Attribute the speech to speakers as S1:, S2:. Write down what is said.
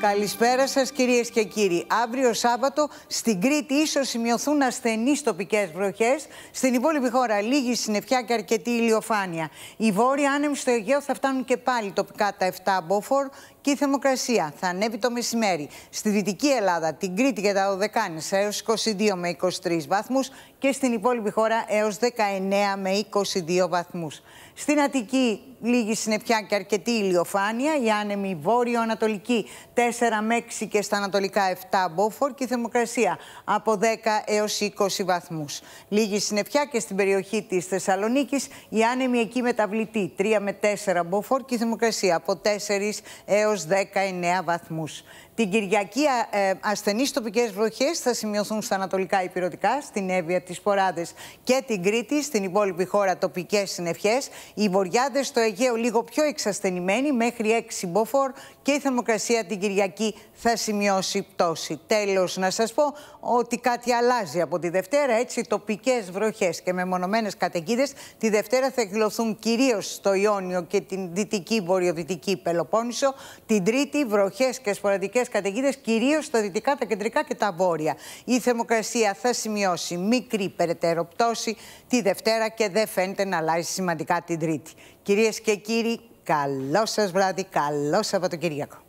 S1: Καλησπέρα σας, κυρίες και κύριοι. Αύριο Σάββατο στην Κρήτη ίσως σημειωθούν ασθενείς τοπικές βροχές. Στην υπόλοιπη χώρα λίγη συννεφιά και αρκετή ηλιοφάνεια. Οι βόρειοι άνεμοι στο Αιγαίο θα φτάνουν και πάλι τοπικά τα 7 μποφόρ η θερμοκρασία θα ανέβει το μεσημέρι. Στη Δυτική Ελλάδα, την Κρήτη και τα Οδεκάνησα έως 22 με 23 βαθμούς και στην υπόλοιπη χώρα έως 19 με 22 βαθμούς. Στην Αττική λίγη συννεφιά και αρκετή ηλιοφάνεια, η άνεμη βόρειο-ανατολική 4 με 6 και στα ανατολικά 7 μποφόρ και η θερμοκρασία από 10 έως 20 βαθμούς. Λίγη συννεφιά και στην περιοχή της Θεσσαλονίκης, η άνεμη εκεί μεταβλητή 3 με 4 μποφόρ και η θερμοκρασία από 4 έως έως 19 βαθμούς. Την Κυριακή ε, τοπικές βροχές βροχές θα σημειωθούν στα ανατολικά υπηρετικά, στην Εύβοια, τις Ποράδες και την Κρήτη, στην υπόλοιπη χώρα τοπικές συνευχέ. Οι βοριάδες στο Αιγαίο λίγο πιο εξασθενημένοι, μέχρι 6 μποφόρ και η θερμοκρασία την Κυριακή θα σημειώσει πτώση. Τέλος να σας πω ότι κάτι αλλάζει από τη Δευτέρα, έτσι τοπικές βροχές και μεμονωμένες καταιγίδες τη Δευτέρα θα εκδηλωθούν κυρίως στο Ιόνιο και την Δυτική Βορειοδυτική Πελοπόννησο. Την Τρίτη, βροχές και σπορατικέ καταιγίδες, κυρίως στα δυτικά, τα κεντρικά και τα βόρεια. Η θερμοκρασία θα σημειώσει μικρή περαιτέρω πτώση τη Δευτέρα και δεν φαίνεται να αλλάζει σημαντικά την Τρίτη. Κυρίες και κύριοι, καλό σας βράδυ, καλό Σαββατοκύριακο.